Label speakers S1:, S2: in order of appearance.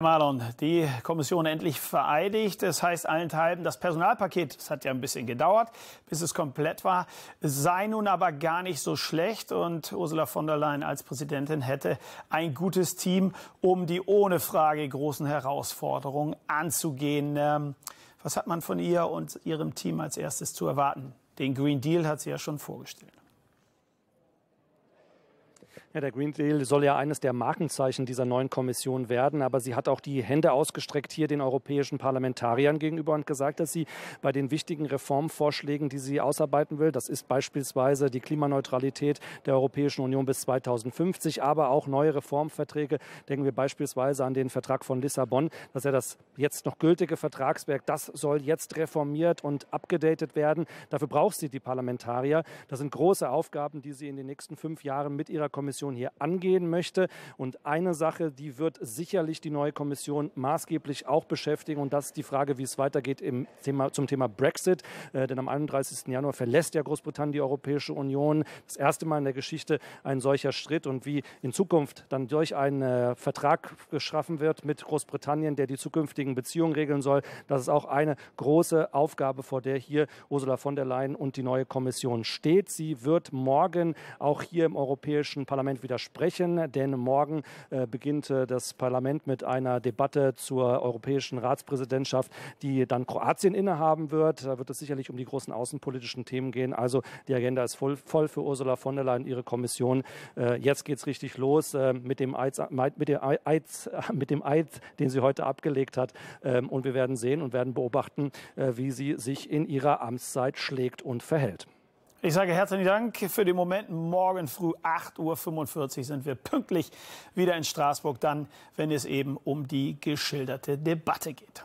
S1: Marlon, die Kommission endlich vereidigt. Das heißt allenthalben, das Personalpaket, das hat ja ein bisschen gedauert, bis es komplett war, sei nun aber gar nicht so schlecht. Und Ursula von der Leyen als Präsidentin hätte ein gutes Team, um die ohne Frage großen Herausforderungen anzugehen. Ähm, was hat man von ihr und ihrem Team als erstes zu erwarten? Den Green Deal hat sie ja schon vorgestellt.
S2: Ja, der Green Deal soll ja eines der Markenzeichen dieser neuen Kommission werden, aber sie hat auch die Hände ausgestreckt hier den europäischen Parlamentariern gegenüber und gesagt, dass sie bei den wichtigen Reformvorschlägen, die sie ausarbeiten will, das ist beispielsweise die Klimaneutralität der Europäischen Union bis 2050, aber auch neue Reformverträge, denken wir beispielsweise an den Vertrag von Lissabon, dass ja das jetzt noch gültige Vertragswerk, das soll jetzt reformiert und abgedatet werden. Dafür braucht sie die Parlamentarier. Das sind große Aufgaben, die sie in den nächsten fünf Jahren mit ihrer Kommission Kommission hier angehen möchte. Und eine Sache, die wird sicherlich die neue Kommission maßgeblich auch beschäftigen. Und das ist die Frage, wie es weitergeht im Thema, zum Thema Brexit. Äh, denn am 31. Januar verlässt ja Großbritannien die Europäische Union. Das erste Mal in der Geschichte ein solcher Schritt. Und wie in Zukunft dann durch einen äh, Vertrag geschaffen wird mit Großbritannien, der die zukünftigen Beziehungen regeln soll, das ist auch eine große Aufgabe, vor der hier Ursula von der Leyen und die neue Kommission steht. Sie wird morgen auch hier im Europäischen Parlament Parlament widersprechen, denn morgen äh, beginnt äh, das Parlament mit einer Debatte zur europäischen Ratspräsidentschaft, die dann Kroatien innehaben wird. Da wird es sicherlich um die großen außenpolitischen Themen gehen. Also die Agenda ist voll, voll für Ursula von der Leyen, ihre Kommission. Äh, jetzt geht es richtig los mit dem Eid, mit dem Eid, mit dem Eid, den sie heute abgelegt hat. Ähm, und wir werden sehen und werden beobachten, wie sie sich in ihrer
S1: Amtszeit schlägt und verhält. Ich sage herzlichen Dank für den Moment. Morgen früh 8.45 Uhr sind wir pünktlich wieder in Straßburg, dann, wenn es eben um die geschilderte Debatte geht.